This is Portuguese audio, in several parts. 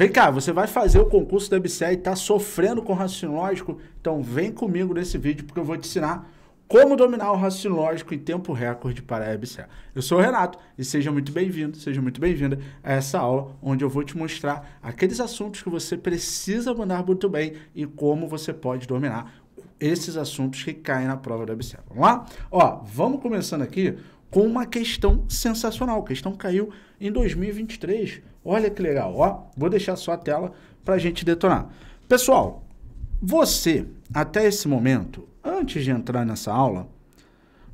Vem cá, você vai fazer o concurso da MCE e está sofrendo com raciocínio lógico? Então vem comigo nesse vídeo porque eu vou te ensinar como dominar o raciocínio lógico em tempo recorde para a EBSER. Eu sou o Renato e seja muito bem-vindo, seja muito bem-vinda a essa aula onde eu vou te mostrar aqueles assuntos que você precisa mandar muito bem e como você pode dominar esses assuntos que caem na prova da EBSER. Vamos lá? Ó, vamos começando aqui com uma questão sensacional. A questão caiu em 2023. Olha que legal, ó. Vou deixar só a tela para a gente detonar. Pessoal, você, até esse momento, antes de entrar nessa aula,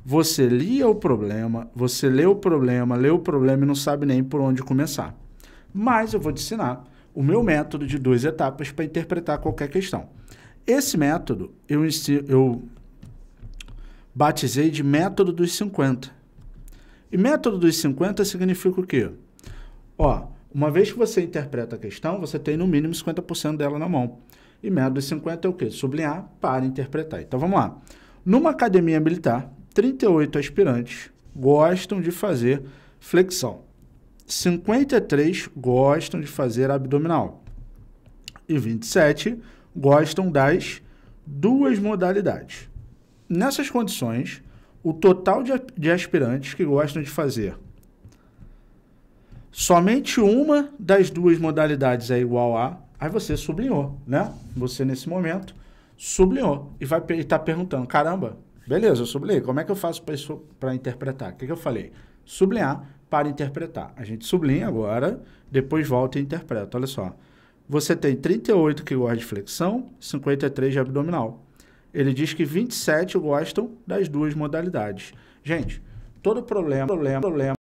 você lia o problema, você lê o problema, lê o problema e não sabe nem por onde começar. Mas eu vou te ensinar o meu método de duas etapas para interpretar qualquer questão. Esse método eu, eu batizei de método dos 50. E método dos 50 significa o quê? Ó, uma vez que você interpreta a questão, você tem no mínimo 50% dela na mão. E método dos 50 é o quê? Sublinhar para interpretar. Então vamos lá. Numa academia militar, 38 aspirantes gostam de fazer flexão. 53 gostam de fazer abdominal. E 27 gostam das duas modalidades. Nessas condições, o total de, de aspirantes que gostam de fazer. Somente uma das duas modalidades é igual a. Aí você sublinhou, né? Você, nesse momento, sublinhou e vai estar tá perguntando: caramba, beleza, eu sublinhei. Como é que eu faço para interpretar? O que, que eu falei? Sublinhar para interpretar. A gente sublinha agora, depois volta e interpreta. Olha só. Você tem 38 que gosta de flexão, 53 de abdominal. Ele diz que 27 gostam das duas modalidades. Gente, todo problema, problema, problema.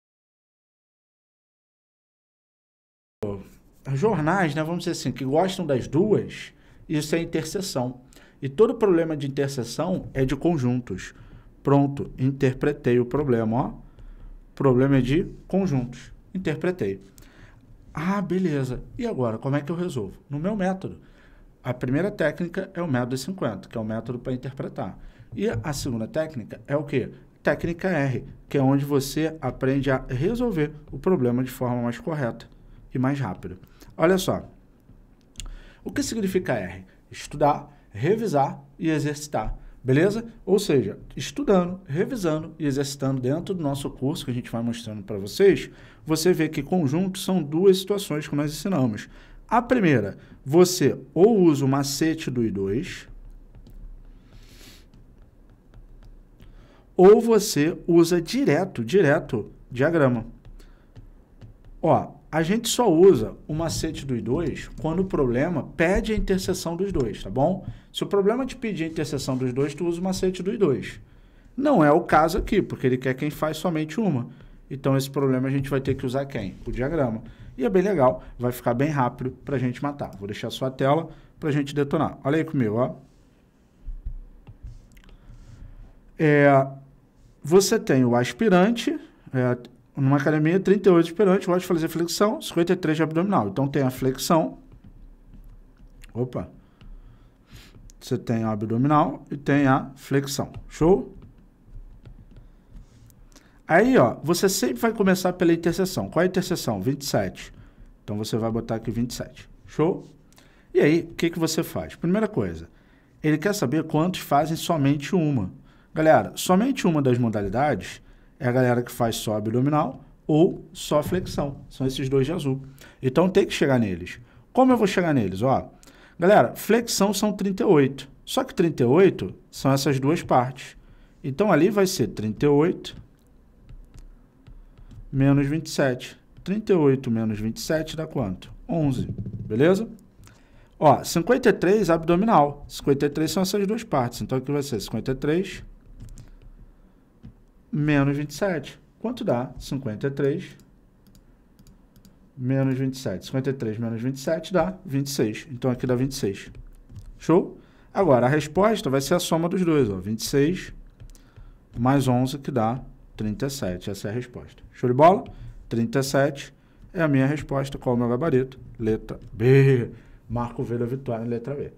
Jornais, né, vamos dizer assim, que gostam das duas, isso é interseção. E todo problema de interseção é de conjuntos. Pronto, interpretei o problema, ó. Problema é de conjuntos. Interpretei. Ah, beleza. E agora, como é que eu resolvo? No meu método. A primeira técnica é o método 50, que é o método para interpretar. E a segunda técnica é o quê? Técnica R, que é onde você aprende a resolver o problema de forma mais correta e mais rápida. Olha só. O que significa R? Estudar, revisar e exercitar. Beleza? Ou seja, estudando, revisando e exercitando dentro do nosso curso que a gente vai mostrando para vocês, você vê que conjunto são duas situações que nós ensinamos. A primeira, você ou usa o macete do I2, ou você usa direto, direto, diagrama. Ó, a gente só usa o macete do I2 quando o problema pede a interseção dos dois, tá bom? Se o problema te pedir a interseção dos dois, tu usa o macete do I2. Não é o caso aqui, porque ele quer quem faz somente uma. Então, esse problema a gente vai ter que usar quem? O diagrama. E é bem legal, vai ficar bem rápido para a gente matar. Vou deixar sua tela para a gente detonar. Olha aí comigo, ó. É, você tem o aspirante, é, numa academia, 38 aspirante, gosta de fazer flexão, 53 de abdominal. Então tem a flexão. Opa! Você tem o abdominal e tem a flexão. Show? Aí, ó, você sempre vai começar pela interseção. Qual é a interseção? 27. Então, você vai botar aqui 27. Show? E aí, o que, que você faz? Primeira coisa, ele quer saber quantos fazem somente uma. Galera, somente uma das modalidades é a galera que faz só abdominal ou só flexão. São esses dois de azul. Então, tem que chegar neles. Como eu vou chegar neles? Ó, galera, flexão são 38. Só que 38 são essas duas partes. Então, ali vai ser 38 menos 27. 38 menos 27 dá quanto? 11, beleza? Ó, 53 abdominal. 53 são essas duas partes. Então, aqui vai ser 53 menos 27. Quanto dá? 53 menos 27. 53 menos 27 dá 26. Então, aqui dá 26. Show? Agora, a resposta vai ser a soma dos dois. Ó. 26 mais 11, que dá 37. Essa é a resposta. Show de bola? 37 é a minha resposta. Qual é o meu gabarito? Letra B. Marco Velho Vitória, letra B.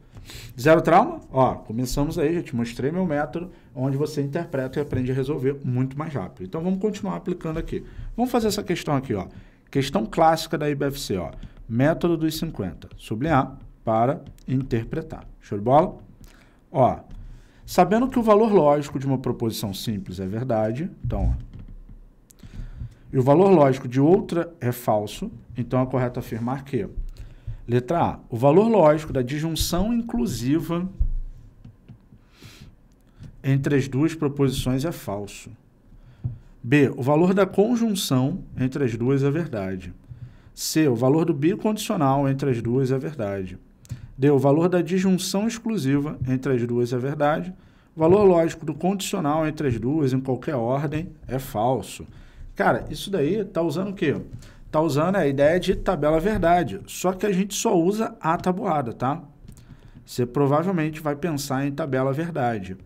Zero trauma? Ó, começamos aí, já te mostrei meu método, onde você interpreta e aprende a resolver muito mais rápido. Então vamos continuar aplicando aqui. Vamos fazer essa questão aqui, ó. Questão clássica da IBFC, ó. Método dos 50. Sublinhar para interpretar. Show de bola? Ó, Sabendo que o valor lógico de uma proposição simples é verdade, então. E o valor lógico de outra é falso, então é correto afirmar que. Letra A. O valor lógico da disjunção inclusiva entre as duas proposições é falso. B. O valor da conjunção entre as duas é verdade. C. O valor do bicondicional entre as duas é verdade. D. O valor da disjunção exclusiva entre as duas é verdade. O valor lógico do condicional entre as duas, em qualquer ordem, é falso. Cara, isso daí tá usando o quê? Tá usando a ideia de tabela verdade, só que a gente só usa a tabuada, tá? Você provavelmente vai pensar em tabela verdade.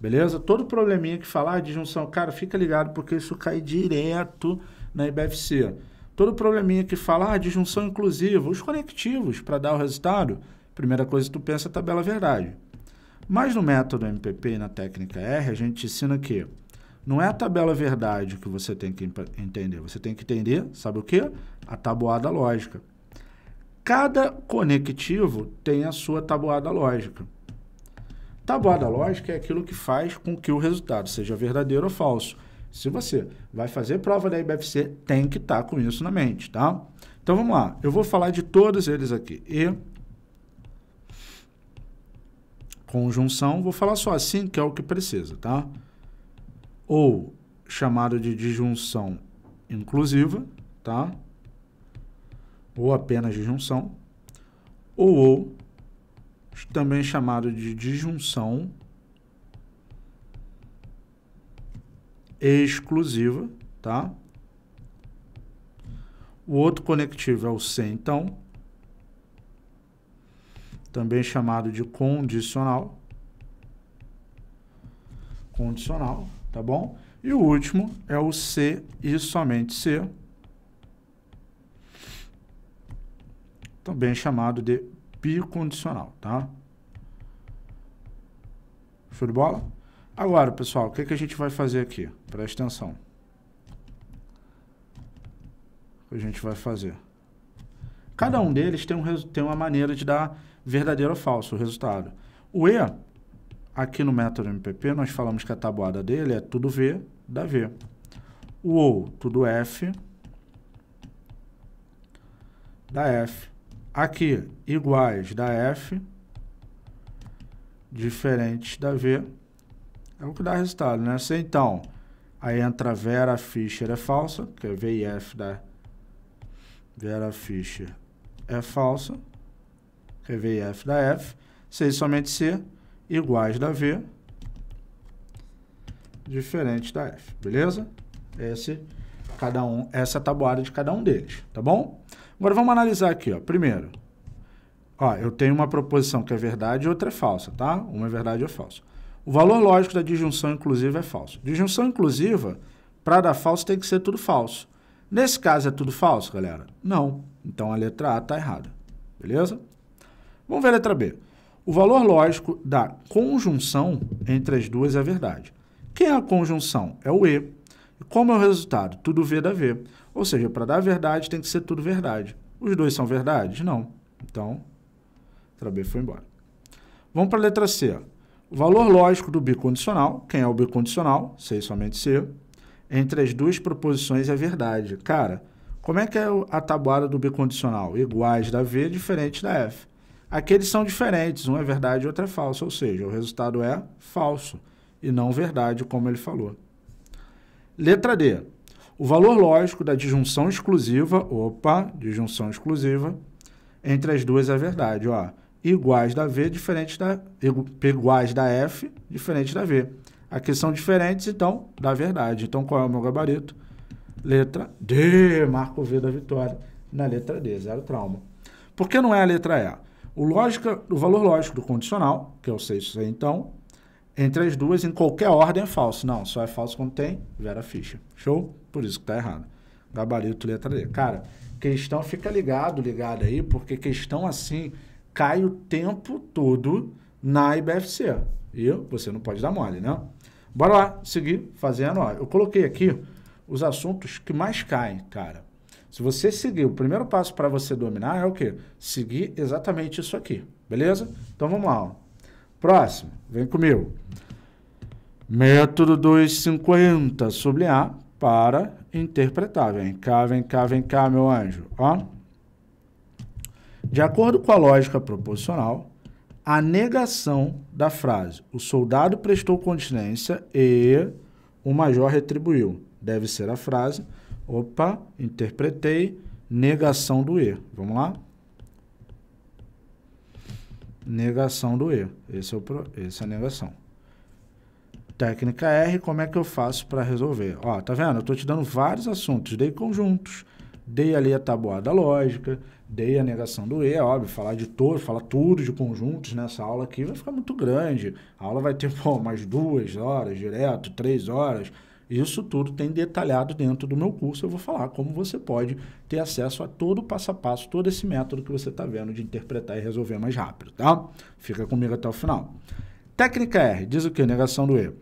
Beleza? Todo probleminha que falar de junção, cara, fica ligado porque isso cai direto na IBFC. Todo probleminha que fala, ah, disjunção inclusiva, os conectivos para dar o resultado, primeira coisa que tu pensa é a tabela verdade. Mas no método MPP e na técnica R, a gente ensina que não é a tabela verdade que você tem que entender. Você tem que entender, sabe o que A tabuada lógica. Cada conectivo tem a sua tabuada lógica. Tabuada lógica é aquilo que faz com que o resultado seja verdadeiro ou falso. Se você vai fazer prova da IBFC, tem que estar tá com isso na mente, tá? Então vamos lá, eu vou falar de todos eles aqui. E conjunção, vou falar só assim, que é o que precisa, tá? Ou chamado de disjunção inclusiva, tá? Ou apenas disjunção. Ou ou, também chamado de disjunção exclusiva, tá? O outro conectivo é o se então, também chamado de condicional. Condicional, tá bom? E o último é o se e somente se, também chamado de bicondicional, tá? Show de bola? Agora, pessoal, o que, que a gente vai fazer aqui? Presta atenção. O que a gente vai fazer? Cada um deles tem, um, tem uma maneira de dar verdadeiro ou falso o resultado. O E, aqui no método MPP, nós falamos que a tabuada dele é tudo V, dá V. O OU, tudo F, dá F. Aqui, iguais, da F. Diferentes, da V é o que dá resultado, né? Se assim, então, aí entra Vera Fischer é falsa, que é VIF da Vera Fischer é falsa, que é VIF da F, se somente C, iguais da V, diferente da F, beleza? Esse, cada um, essa é a tabuada de cada um deles, tá bom? Agora vamos analisar aqui, ó. Primeiro, ó, eu tenho uma proposição que é verdade e outra é falsa, tá? Uma é verdade e é falsa. O valor lógico da disjunção inclusiva é falso. Disjunção inclusiva, para dar falso, tem que ser tudo falso. Nesse caso, é tudo falso, galera? Não. Então, a letra A está errada. Beleza? Vamos ver a letra B. O valor lógico da conjunção entre as duas é verdade. Quem é a conjunção? É o E. E como é o resultado? Tudo V dá V. Ou seja, para dar verdade, tem que ser tudo verdade. Os dois são verdades? Não. Então, a letra B foi embora. Vamos para a letra C. O valor lógico do bicondicional, quem é o bicondicional? Sei somente ser. Entre as duas proposições é verdade. Cara, como é que é a tabuada do bicondicional? Iguais da V, diferente da F. Aqui eles são diferentes, um é verdade e outro é falso, ou seja, o resultado é falso e não verdade, como ele falou. Letra D. O valor lógico da disjunção exclusiva, opa, disjunção exclusiva, entre as duas é verdade. Ó iguais da V, diferentes da, iguais da F, diferente da V. Aqui são diferentes, então, da verdade. Então, qual é o meu gabarito? Letra D, marco V da vitória na letra D, zero trauma. Por que não é a letra E? O, lógica, o valor lógico do condicional, que eu sei isso aí, então, entre as duas, em qualquer ordem é falso. Não, só é falso quando tem Vera Ficha. Show? Por isso que tá errado. Gabarito, letra D. Cara, questão, fica ligado, ligado aí, porque questão assim cai o tempo todo na IBFC. E você não pode dar mole, né? Bora lá, seguir fazendo. Ó, eu coloquei aqui os assuntos que mais caem, cara. Se você seguir, o primeiro passo para você dominar é o quê? Seguir exatamente isso aqui, beleza? Então vamos lá. Ó. Próximo, vem comigo. Método 250, sublinhar para interpretar. Vem cá, vem cá, vem cá, meu anjo. Ó. De acordo com a lógica proposicional, a negação da frase o soldado prestou continência e o major retribuiu deve ser a frase opa, interpretei negação do E. Vamos lá? Negação do E. Esse é o essa é a negação. Técnica R, como é que eu faço para resolver? Ó, tá vendo? Eu estou te dando vários assuntos. Dei conjuntos, dei ali a tabuada lógica, dei a negação do E, é óbvio, falar de todo, falar tudo de conjuntos nessa aula aqui vai ficar muito grande. A aula vai ter pô, mais duas horas direto, três horas. Isso tudo tem detalhado dentro do meu curso. Eu vou falar como você pode ter acesso a todo o passo a passo, todo esse método que você está vendo de interpretar e resolver mais rápido, tá? Fica comigo até o final. Técnica R, diz o que? Negação do E.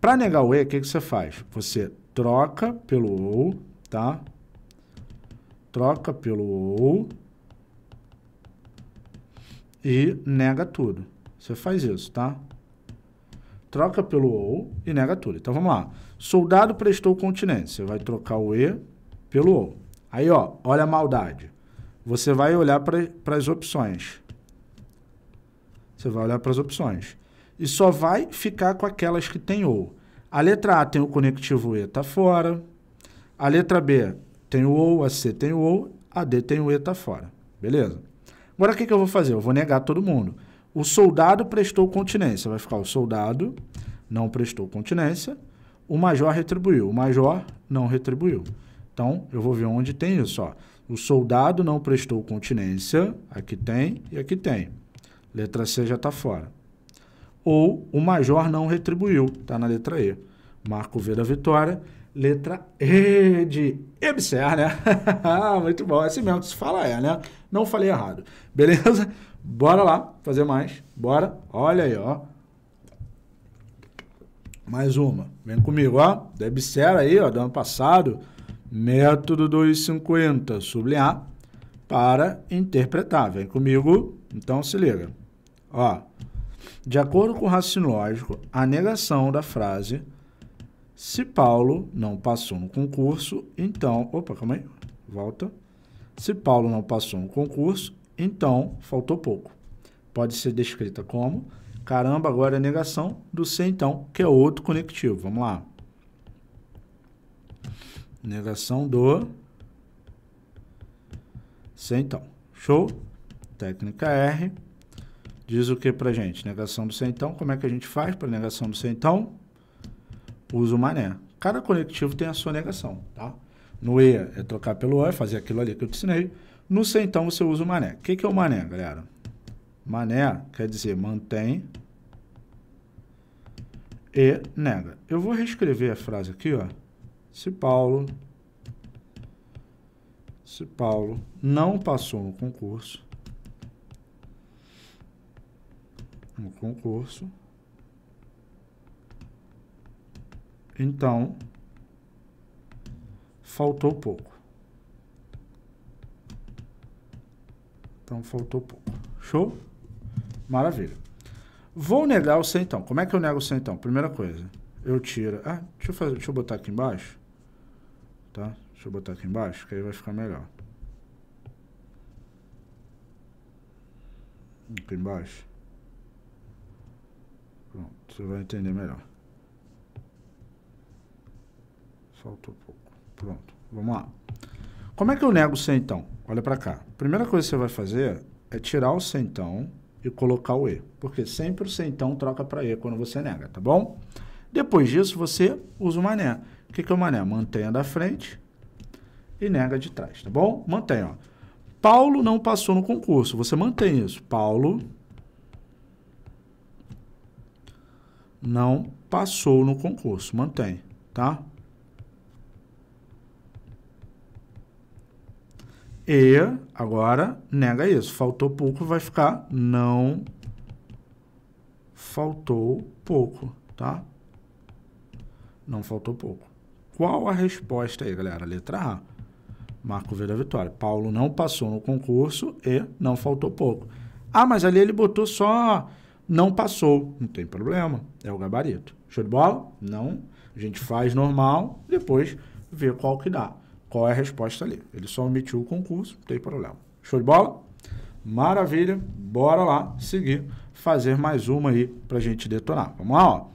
Para negar o E, o que, que você faz? Você troca pelo OU, tá? troca pelo ou e nega tudo. Você faz isso, tá? Troca pelo ou e nega tudo. Então vamos lá. Soldado prestou continência. Você vai trocar o e pelo ou. Aí, ó, olha a maldade. Você vai olhar para as opções. Você vai olhar para as opções. E só vai ficar com aquelas que tem ou. A letra A tem o conectivo E, tá fora. A letra B tem o OU, AC tem o OU, AD tem o E, tá fora. Beleza? Agora o que, que eu vou fazer? Eu vou negar todo mundo. O soldado prestou continência. Vai ficar o soldado não prestou continência. O major retribuiu. O major não retribuiu. Então, eu vou ver onde tem isso. Ó. O soldado não prestou continência. Aqui tem e aqui tem. Letra C já está fora. Ou o major não retribuiu. Está na letra E. Marco V da vitória letra E de EBSER, né? Muito bom, é assim mesmo que se fala é, né? Não falei errado. Beleza? Bora lá fazer mais. Bora. Olha aí, ó. Mais uma. Vem comigo, ó. Da EBSER aí, ó, do ano passado. Método 250, sublinhar, para interpretar. Vem comigo, então se liga. Ó, de acordo com o raciocínio lógico, a negação da frase se Paulo não passou no concurso, então. Opa, calma aí. Volta. Se Paulo não passou no concurso, então faltou pouco. Pode ser descrita como caramba, agora é negação do se então, que é outro conectivo. Vamos lá. Negação do se então. Show? Técnica R. Diz o que pra gente? Negação do se então. Como é que a gente faz para negação do se então? usa o mané. Cada conectivo tem a sua negação, tá? No E é trocar pelo O, é fazer aquilo ali que eu te ensinei. No C, então, você usa o mané. O que, que é o mané, galera? Mané quer dizer mantém e nega. Eu vou reescrever a frase aqui, ó. Se Paulo, se Paulo não passou no concurso, no concurso, Então, faltou pouco. Então, faltou pouco. Show? Maravilha. Vou negar o centão. Como é que eu nego o centão? Primeira coisa, eu tiro... Ah, deixa eu, fazer, deixa eu botar aqui embaixo. Tá? Deixa eu botar aqui embaixo, que aí vai ficar melhor. Aqui embaixo. Pronto, você vai entender melhor. Faltou pouco. Pronto, vamos lá. Como é que eu nego o centão? Olha para cá. Primeira coisa que você vai fazer é tirar o centão e colocar o E. Porque sempre o centão troca para E quando você nega, tá bom? Depois disso, você usa o mané. O que, que é o mané? Mantenha da frente e nega de trás, tá bom? Mantenha, ó. Paulo não passou no concurso. Você mantém isso. Paulo não passou no concurso. Mantém, tá? E agora nega isso. Faltou pouco, vai ficar não faltou pouco, tá? Não faltou pouco. Qual a resposta aí, galera? Letra A. Marco V da Vitória. Paulo não passou no concurso e não faltou pouco. Ah, mas ali ele botou só não passou. Não tem problema, é o gabarito. Show de bola? Não. A gente faz normal, depois vê qual que dá qual é a resposta ali. Ele só omitiu o concurso, não tem problema. Show de bola? Maravilha, bora lá seguir, fazer mais uma aí para a gente detonar. Vamos lá, ó.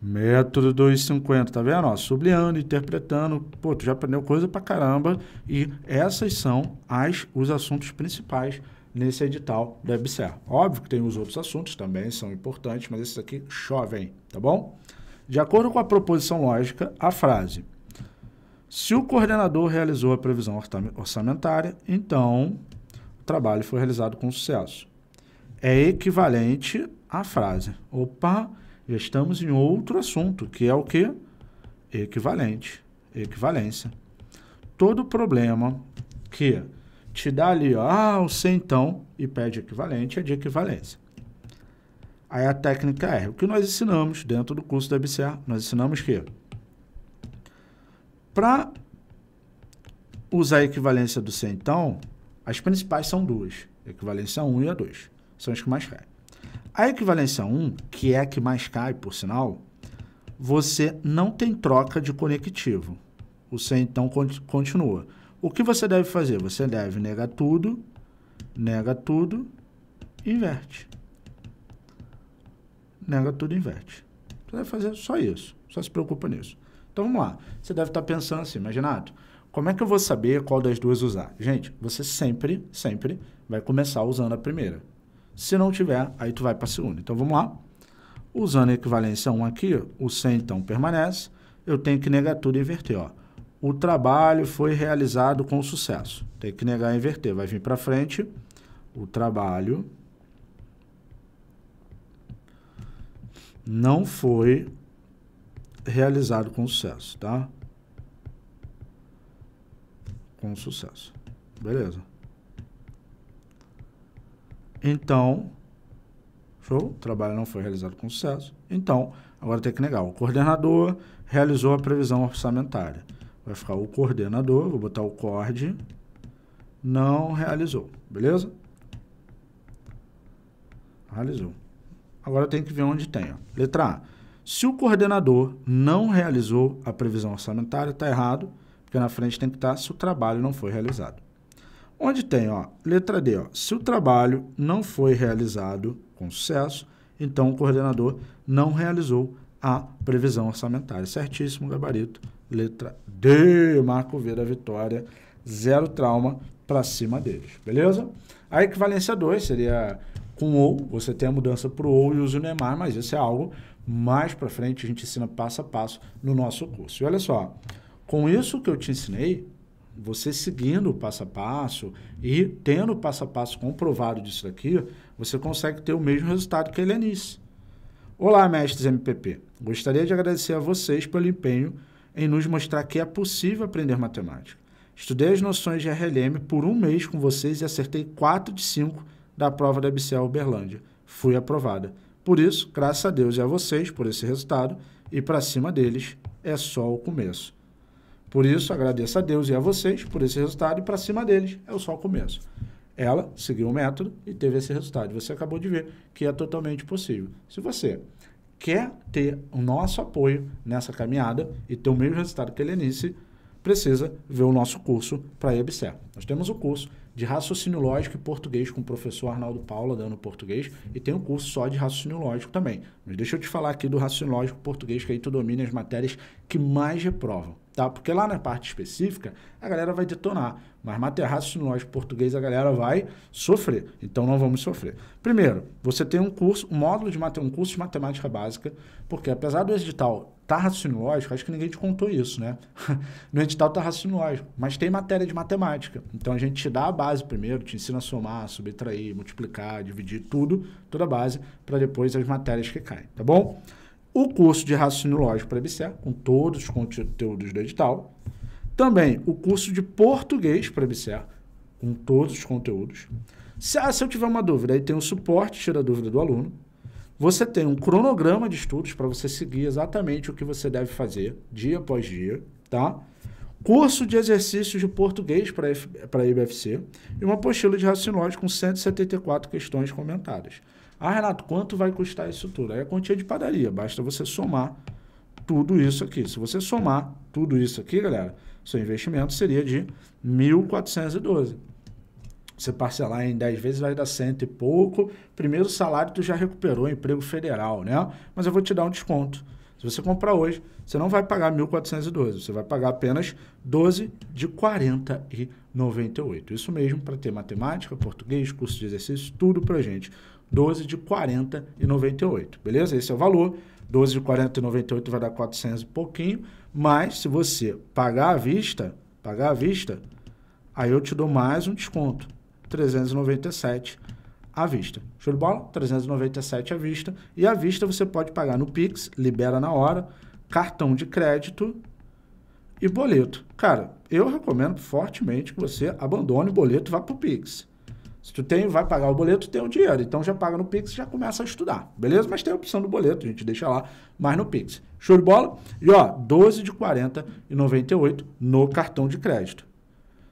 Método 250, tá vendo? Ó, sublinhando, interpretando. Pô, tu já aprendeu coisa pra caramba. E essas são as, os assuntos principais nesse edital do EBSER. Óbvio que tem os outros assuntos também, são importantes, mas esses aqui chovem, tá bom? De acordo com a proposição lógica, a frase se o coordenador realizou a previsão orçamentária, então o trabalho foi realizado com sucesso. É equivalente à frase: opa, já estamos em outro assunto, que é o que? Equivalente, equivalência. Todo problema que te dá ali, ah, o C então, e pede equivalente, é de equivalência. Aí a técnica é O que nós ensinamos dentro do curso da BCA? Nós ensinamos que para usar a equivalência do C, então, as principais são duas. equivalência 1 e a 2. São as que mais caem. A equivalência 1, que é a que mais cai, por sinal, você não tem troca de conectivo. O C, então, continua. O que você deve fazer? Você deve negar tudo, nega tudo, inverte. Nega tudo, inverte. Você deve fazer só isso. Só se preocupa nisso. Então vamos lá. Você deve estar pensando assim, imaginado. como é que eu vou saber qual das duas usar? Gente, você sempre, sempre vai começar usando a primeira. Se não tiver, aí tu vai para a segunda. Então vamos lá. Usando a equivalência 1 aqui, o C então permanece, eu tenho que negar tudo e inverter. Ó. O trabalho foi realizado com sucesso. Tem que negar e inverter. Vai vir para frente. O trabalho não foi realizado com sucesso, tá? Com sucesso. Beleza. Então, show? O trabalho não foi realizado com sucesso. Então, agora tem que negar. O coordenador realizou a previsão orçamentária. Vai ficar o coordenador, vou botar o CORD, não realizou, beleza? Realizou. Agora tem que ver onde tem. Ó. Letra A. Se o coordenador não realizou a previsão orçamentária, está errado, porque na frente tem que estar tá se o trabalho não foi realizado. Onde tem, ó, letra D, ó, se o trabalho não foi realizado com sucesso, então o coordenador não realizou a previsão orçamentária. Certíssimo, gabarito, letra D, Marco V da vitória, zero trauma para cima deles, beleza? A equivalência 2 seria com ou, você tem a mudança para o ou e usa o Neymar, mas isso é algo mais para frente a gente ensina passo a passo no nosso curso. E olha só, com isso que eu te ensinei, você seguindo o passo a passo e tendo o passo a passo comprovado disso aqui, você consegue ter o mesmo resultado que a Helenice. Olá, mestres MPP. Gostaria de agradecer a vocês pelo empenho em nos mostrar que é possível aprender matemática. Estudei as noções de RLM por um mês com vocês e acertei 4 de 5 da prova da BCA Uberlândia. Fui aprovada. Por isso, graças a Deus e a vocês por esse resultado e para cima deles é só o começo. Por isso, agradeço a Deus e a vocês por esse resultado e para cima deles é só o começo. Ela seguiu o método e teve esse resultado. Você acabou de ver que é totalmente possível. Se você quer ter o nosso apoio nessa caminhada e ter o mesmo resultado que a Lenice precisa ver o nosso curso para a EBSER. Nós temos o curso de raciocínio lógico e português com o professor Arnaldo Paula, dando português, e tem um curso só de raciocínio lógico também. Mas deixa eu te falar aqui do raciocínio lógico português, que aí tu domina as matérias que mais reprovam. Tá? Porque lá na parte específica, a galera vai detonar. Mas matéria raciocínio lógico português, a galera vai sofrer. Então, não vamos sofrer. Primeiro, você tem um curso, um módulo de matemática, um curso de matemática básica, porque apesar do edital Tá raciocínio lógico? Acho que ninguém te contou isso, né? no edital tá raciocínio lógico, mas tem matéria de matemática. Então a gente te dá a base primeiro, te ensina a somar, subtrair, multiplicar, dividir, tudo, toda a base, para depois as matérias que caem, tá bom? O curso de raciocínio lógico para IBCE, com todos os conteúdos do edital. Também o curso de português para IBCE, com todos os conteúdos. Se, ah, se eu tiver uma dúvida, aí tem o suporte, tira a dúvida do aluno. Você tem um cronograma de estudos para você seguir exatamente o que você deve fazer dia após dia, tá? Curso de exercícios de português para a IBFC e uma apostila de raciocínio com 174 questões comentadas. Ah, Renato, quanto vai custar isso tudo? é a quantia de padaria, basta você somar tudo isso aqui. Se você somar tudo isso aqui, galera, seu investimento seria de 1.412. Você parcelar em 10 vezes vai dar cento e pouco. Primeiro salário tu já recuperou, emprego federal, né? Mas eu vou te dar um desconto. Se você comprar hoje, você não vai pagar 1.412, você vai pagar apenas 12 de 40,98. Isso mesmo para ter matemática, português, curso de exercício, tudo para gente. 12 de 40,98, beleza? Esse é o valor. 12 de 40,98 vai dar 400 e pouquinho, mas se você pagar à vista, pagar à vista, aí eu te dou mais um desconto. 397 à vista. Show de bola? 397 à vista. E à vista você pode pagar no Pix, libera na hora, cartão de crédito e boleto. Cara, eu recomendo fortemente que você abandone o boleto e vá para o Pix. Se tu tem, vai pagar o boleto, tem o dinheiro. Então já paga no Pix e já começa a estudar. Beleza? Mas tem a opção do boleto, a gente deixa lá, mas no Pix. Show de bola? E ó, 12 de 40 e 98 no cartão de crédito.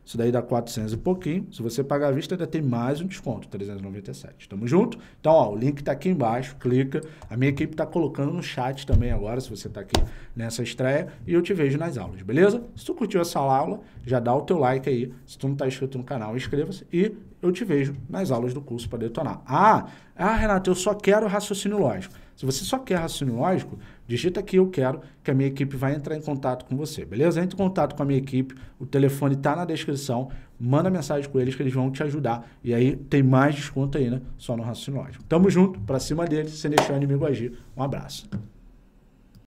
Isso daí dá 400 e pouquinho. Se você pagar à vista, ainda tem mais um desconto, 397. Tamo junto? Então, ó, o link tá aqui embaixo, clica. A minha equipe tá colocando no chat também agora, se você tá aqui nessa estreia. E eu te vejo nas aulas, beleza? Se tu curtiu essa aula, já dá o teu like aí. Se tu não tá inscrito no canal, inscreva-se. E eu te vejo nas aulas do curso para detonar. Ah, ah, Renato, eu só quero raciocínio lógico. Se você só quer raciocínio lógico, digita aqui eu quero, que a minha equipe vai entrar em contato com você, beleza? Entre em contato com a minha equipe, o telefone está na descrição, manda mensagem com eles que eles vão te ajudar. E aí tem mais desconto ainda, né? só no raciocínio lógico. Tamo junto, para cima deles, sem deixar o inimigo agir. Um abraço.